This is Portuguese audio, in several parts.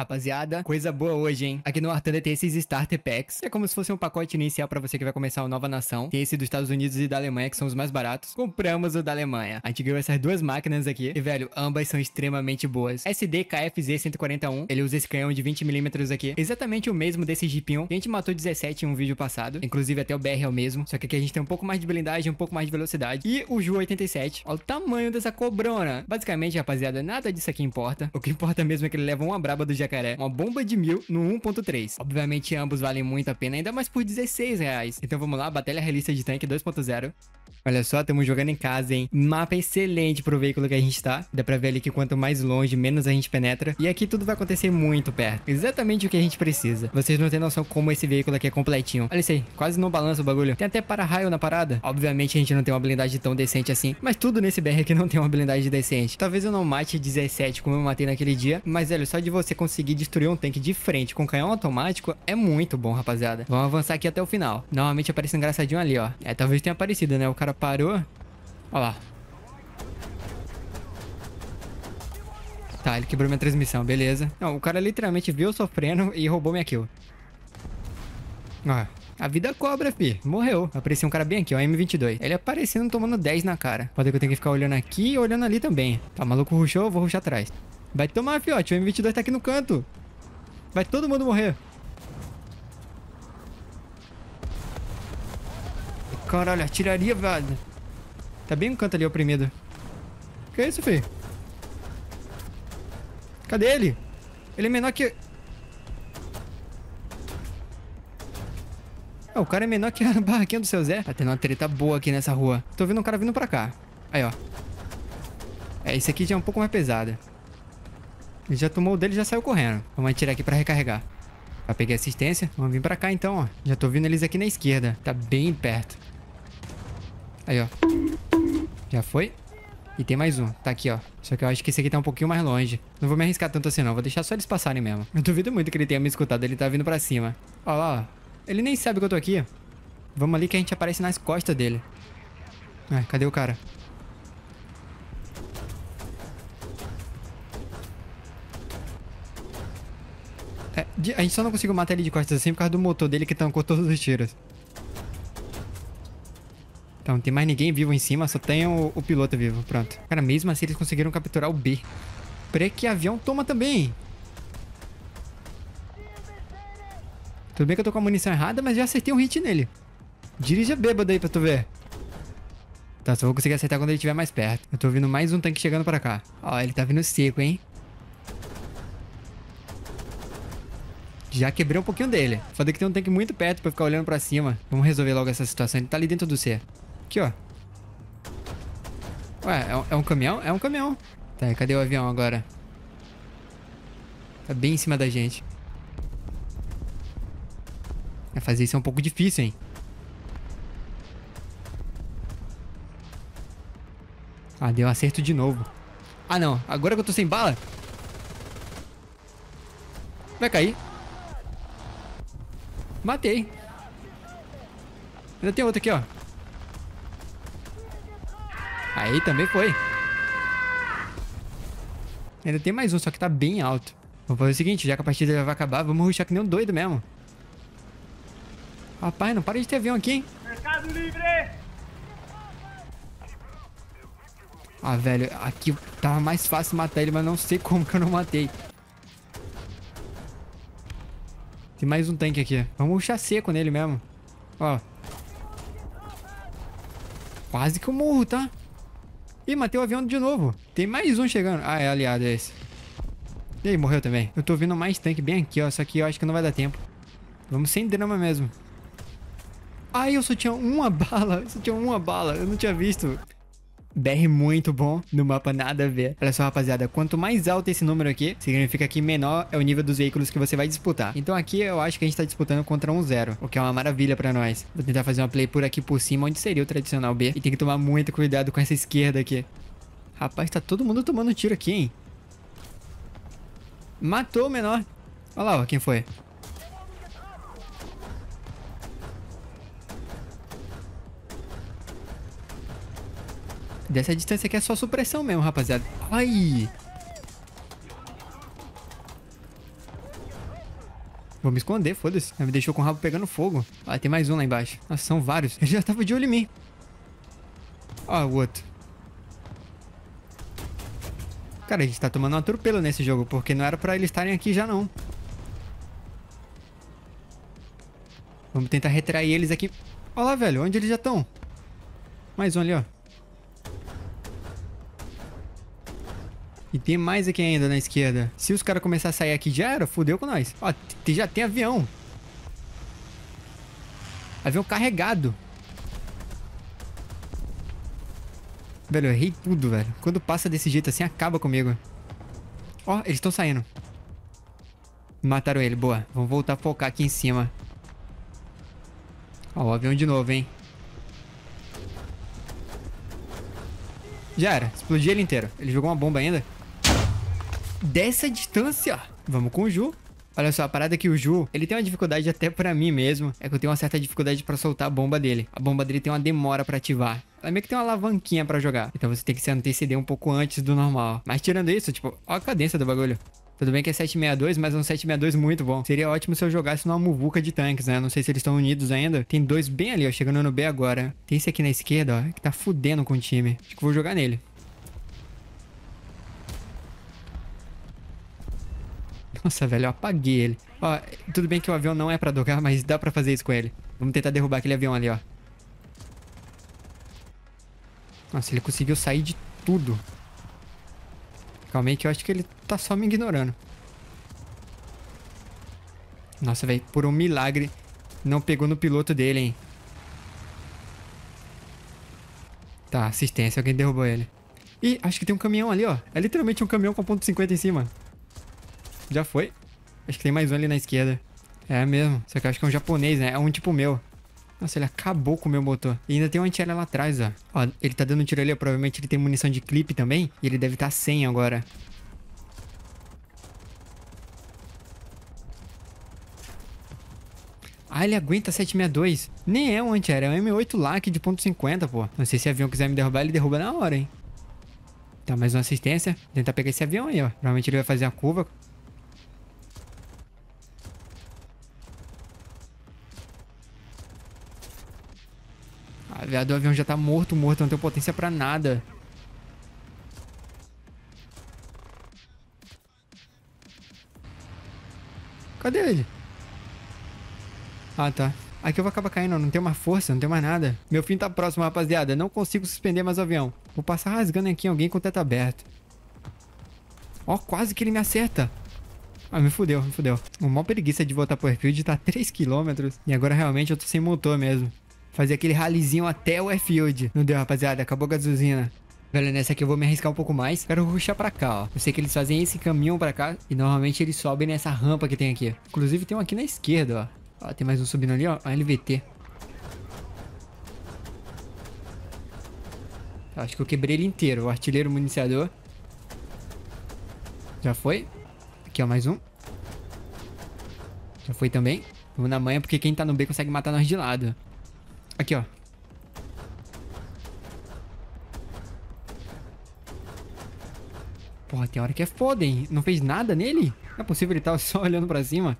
Rapaziada, coisa boa hoje, hein? Aqui no War tem esses Starter Packs. É como se fosse um pacote inicial pra você que vai começar uma nova nação. Tem esse dos Estados Unidos e da Alemanha, que são os mais baratos. Compramos o da Alemanha. A gente ganhou essas duas máquinas aqui. E, velho, ambas são extremamente boas. SDKFZ-141. Ele usa esse canhão de 20mm aqui. Exatamente o mesmo desse Jeepinho. Que a gente matou 17 em um vídeo passado. Inclusive, até o BR é o mesmo. Só que aqui a gente tem um pouco mais de blindagem, um pouco mais de velocidade. E o Ju 87. Olha o tamanho dessa cobrona. Basicamente, rapaziada, nada disso aqui importa. O que importa mesmo é que ele leva uma braba do Jack jacaré, uma bomba de mil no 1.3. Obviamente ambos valem muito a pena, ainda mais por 16 reais. Então vamos lá, batalha realista de tanque 2.0. Olha só, estamos jogando em casa, hein? Mapa excelente pro veículo que a gente tá. Dá pra ver ali que quanto mais longe, menos a gente penetra. E aqui tudo vai acontecer muito perto. Exatamente o que a gente precisa. Vocês não têm noção como esse veículo aqui é completinho. Olha isso aí, quase não balança o bagulho. Tem até para-raio na parada. Obviamente a gente não tem uma blindagem tão decente assim. Mas tudo nesse BR aqui não tem uma blindagem decente. Talvez eu não mate 17 como eu matei naquele dia. Mas, velho, só de você conseguir destruir um tanque de frente com canhão automático é muito bom, rapaziada. Vamos avançar aqui até o final. Normalmente aparece um engraçadinho ali, ó. É, talvez tenha aparecido, né? O cara cara parou. Olha lá. Tá, ele quebrou minha transmissão, beleza. Não, o cara literalmente viu eu sofrendo e roubou minha kill. Ó, a vida cobra, fi. Morreu. Apareceu um cara bem aqui, ó, M22. Ele aparecendo tomando 10 na cara. Pode que eu tenha que ficar olhando aqui e olhando ali também. Tá, maluco rushou, eu vou rushar atrás. Vai tomar, fiote. O M22 tá aqui no canto. Vai todo mundo morrer. Caralho, artilharia, velho. Tá bem no canto ali, oprimido. Que é isso, filho? Cadê ele? Ele é menor que... Ah, o cara é menor que a barraquinha do seu Zé. Tá tendo uma treta boa aqui nessa rua. Tô vendo um cara vindo pra cá. Aí, ó. É, esse aqui já é um pouco mais pesado. Ele já tomou o dele e já saiu correndo. Vamos atirar aqui pra recarregar. Já peguei assistência. Vamos vir pra cá então, ó. Já tô vindo eles aqui na esquerda. Tá bem perto. Aí, ó. Já foi? E tem mais um. Tá aqui, ó. Só que eu acho que esse aqui tá um pouquinho mais longe. Não vou me arriscar tanto assim, não. Vou deixar só eles passarem mesmo. Eu duvido muito que ele tenha me escutado. Ele tá vindo pra cima. Ó lá, ó. Ele nem sabe que eu tô aqui. Vamos ali que a gente aparece nas costas dele. Ah, cadê o cara? É, a gente só não conseguiu matar ele de costas assim por causa do motor dele que tancou todos os tiros. Então, não tem mais ninguém vivo em cima, só tem o, o piloto vivo. Pronto. Cara, mesmo assim eles conseguiram capturar o B. Peraí que avião toma também. Tudo bem que eu tô com a munição errada, mas já acertei um hit nele. Dirija bêbado aí pra tu ver. Tá, só vou conseguir acertar quando ele estiver mais perto. Eu tô ouvindo mais um tanque chegando pra cá. Ó, ele tá vindo seco, hein? Já quebrei um pouquinho dele. Foda que tem um tanque muito perto pra ficar olhando pra cima. Vamos resolver logo essa situação. Ele tá ali dentro do C. Aqui, ó. Ué, é um, é um caminhão? É um caminhão. Tá, cadê o avião agora? Tá bem em cima da gente. É, fazer isso é um pouco difícil, hein? Ah, deu um acerto de novo. Ah, não. Agora que eu tô sem bala... Vai cair. Matei. Ainda tem outro aqui, ó. Aí também foi. Ainda tem mais um, só que tá bem alto. Vou fazer o seguinte, já que a partida já vai acabar, vamos ruxar que nem um doido mesmo. Rapaz, não para de ter avião aqui, hein? Mercado Livre! Ah, velho, aqui tava mais fácil matar ele, mas não sei como que eu não matei. Tem mais um tanque aqui. Vamos ruxar seco nele mesmo. Ó. Quase que eu morro, tá? Ih, matei o avião de novo. Tem mais um chegando. Ah, é aliado, é esse. E aí, morreu também. Eu tô vendo mais tanque bem aqui, ó. Só que eu acho que não vai dar tempo. Vamos sem drama mesmo. Ai, eu só tinha uma bala. Eu só tinha uma bala. Eu não tinha visto. BR muito bom, no mapa nada a ver. Olha só, rapaziada, quanto mais alto esse número aqui, significa que menor é o nível dos veículos que você vai disputar. Então aqui eu acho que a gente tá disputando contra um zero, o que é uma maravilha pra nós. Vou tentar fazer uma play por aqui por cima, onde seria o tradicional B. E tem que tomar muito cuidado com essa esquerda aqui. Rapaz, tá todo mundo tomando tiro aqui, hein? Matou o menor. Olha lá, ó, quem foi. Dessa distância aqui é só supressão mesmo, rapaziada. Ai! Vou me esconder, foda-se. Me deixou com o rabo pegando fogo. Ah, tem mais um lá embaixo. Nossa, são vários. Ele já tava de olho em mim. Ó, o outro. Cara, a gente tá tomando um atropelo nesse jogo, porque não era pra eles estarem aqui já, não. Vamos tentar retrair eles aqui. Olha lá, velho, onde eles já estão? Mais um ali, ó. E tem mais aqui ainda na esquerda. Se os caras começarem a sair aqui, já era. Fudeu com nós. Ó, já tem avião. Avião carregado. Velho, eu errei tudo, velho. Quando passa desse jeito assim, acaba comigo. Ó, eles estão saindo. Mataram ele, boa. Vamos voltar a focar aqui em cima. Ó, o avião de novo, hein. Já era, explodiu ele inteiro. Ele jogou uma bomba ainda dessa distância. Vamos com o Ju. Olha só, a parada é que o Ju, ele tem uma dificuldade até pra mim mesmo. É que eu tenho uma certa dificuldade pra soltar a bomba dele. A bomba dele tem uma demora pra ativar. Ela meio que tem uma alavanquinha pra jogar. Então você tem que se anteceder um pouco antes do normal. Mas tirando isso, tipo, olha a cadência do bagulho. Tudo bem que é 762, mas é um 762 muito bom. Seria ótimo se eu jogasse numa muvuca de tanques, né? Não sei se eles estão unidos ainda. Tem dois bem ali, ó, chegando no B agora. Tem esse aqui na esquerda, ó, que tá fudendo com o time. Acho que vou jogar nele. Nossa, velho, eu apaguei ele. Ó, tudo bem que o avião não é pra dogar, mas dá pra fazer isso com ele. Vamos tentar derrubar aquele avião ali, ó. Nossa, ele conseguiu sair de tudo. Calma aí que eu acho que ele tá só me ignorando. Nossa, velho, por um milagre não pegou no piloto dele, hein. Tá, assistência, alguém derrubou ele. Ih, acho que tem um caminhão ali, ó. É literalmente um caminhão com ponto .50 em cima. Já foi? Acho que tem mais um ali na esquerda. É mesmo. Só que eu acho que é um japonês, né? É um tipo meu. Nossa, ele acabou com o meu motor. E ainda tem um antiaéreo lá atrás, ó. Ó, ele tá dando um tiro ali. Provavelmente ele tem munição de clipe também. E ele deve estar tá sem agora. Ah, ele aguenta 762. Nem é um antiaéreo, é um M8 LAC de ponto .50, pô. Não sei se esse avião quiser me derrubar, ele derruba na hora, hein. Tá, mais uma assistência. Tentar pegar esse avião aí, ó. Provavelmente ele vai fazer a curva. Viado, do avião já tá morto, morto, não tem potência pra nada. Cadê ele? Ah, tá. Aqui eu vou acabar caindo, não tenho mais força, não tenho mais nada. Meu fim tá próximo, rapaziada. Não consigo suspender mais o avião. Vou passar rasgando aqui em alguém com o teto aberto. Ó, oh, quase que ele me acerta. Ah, me fudeu, me fudeu. O maior preguiça de voltar pro airfield tá 3km. E agora realmente eu tô sem motor mesmo. Fazer aquele ralizinho até o F-Field. Não deu, rapaziada. Acabou a gasolina. Velho, nessa aqui eu vou me arriscar um pouco mais. Quero ruxar pra cá, ó. Eu sei que eles fazem esse caminho pra cá. E normalmente eles sobem nessa rampa que tem aqui. Inclusive tem um aqui na esquerda, ó. Ó, tem mais um subindo ali, ó. A LVT. Acho que eu quebrei ele inteiro. O artilheiro municiador. Já foi. Aqui, ó, mais um. Já foi também. Vamos na manha, porque quem tá no B consegue matar nós de lado. Aqui, ó. Porra, tem hora que é foda, hein? Não fez nada nele? Não é possível ele tava tá só olhando pra cima.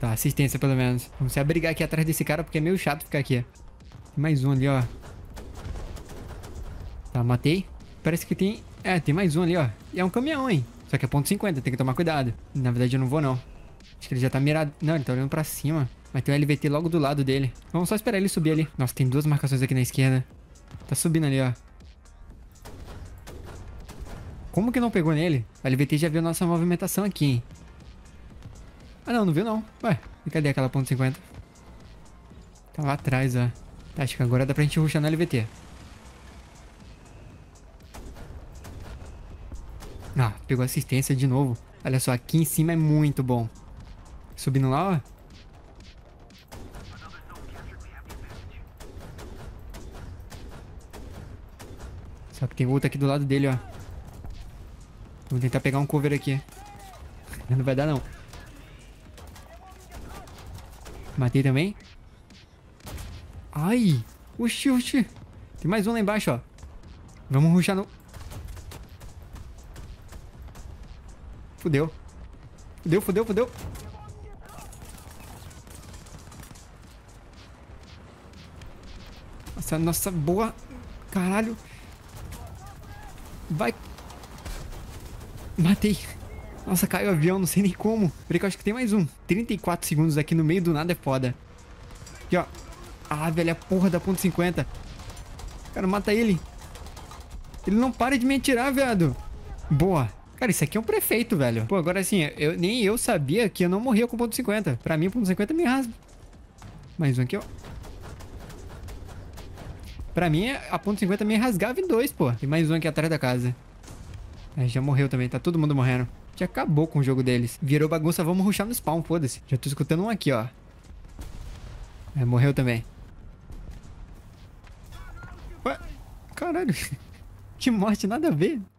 Tá, assistência pelo menos. Vamos se abrigar aqui atrás desse cara porque é meio chato ficar aqui. Tem mais um ali, ó. Tá, matei. Parece que tem... É, tem mais um ali, ó. E é um caminhão, hein? Só que é ponto .50, tem que tomar cuidado. Na verdade eu não vou, não. Acho que ele já tá mirado... Não, ele tá olhando pra cima. Vai ter um LVT logo do lado dele. Vamos só esperar ele subir ali. Nossa, tem duas marcações aqui na esquerda. Tá subindo ali, ó. Como que não pegou nele? O LVT já viu nossa movimentação aqui, hein? Ah, não, não viu não. Ué, e cadê aquela ponto 50? Tá lá atrás, ó. Tá, acho que agora dá pra gente ruxar no LVT. Ah, pegou assistência de novo. Olha só, aqui em cima é muito bom. Subindo lá, ó. Só que tem outro aqui do lado dele, ó. Vou tentar pegar um cover aqui. Não vai dar, não. Matei também. Ai! Oxi, oxi. Tem mais um lá embaixo, ó. Vamos ruxar no... Fudeu. Fudeu, fudeu, fudeu. Nossa, nossa, boa. Caralho. Vai. Matei. Nossa, caiu o avião, não sei nem como. Peraí que eu acho que tem mais um. 34 segundos aqui no meio do nada é foda. Aqui, ó. Ah, velho, a porra da ponto 50. Cara, mata ele. Ele não para de me atirar, viado. Boa. Cara, isso aqui é um prefeito, velho. Pô, agora assim, eu, nem eu sabia que eu não morria com ponto 50. Pra mim, ponto 50 me rasga. Mais um aqui, ó. Pra mim, a ponto 50 me rasgava em dois, pô. Tem mais um aqui atrás da casa. É, já morreu também. Tá todo mundo morrendo. Já acabou com o jogo deles. Virou bagunça, vamos ruxar no spawn, foda-se. Já tô escutando um aqui, ó. É, morreu também. Ué? Caralho. Que morte, nada a ver.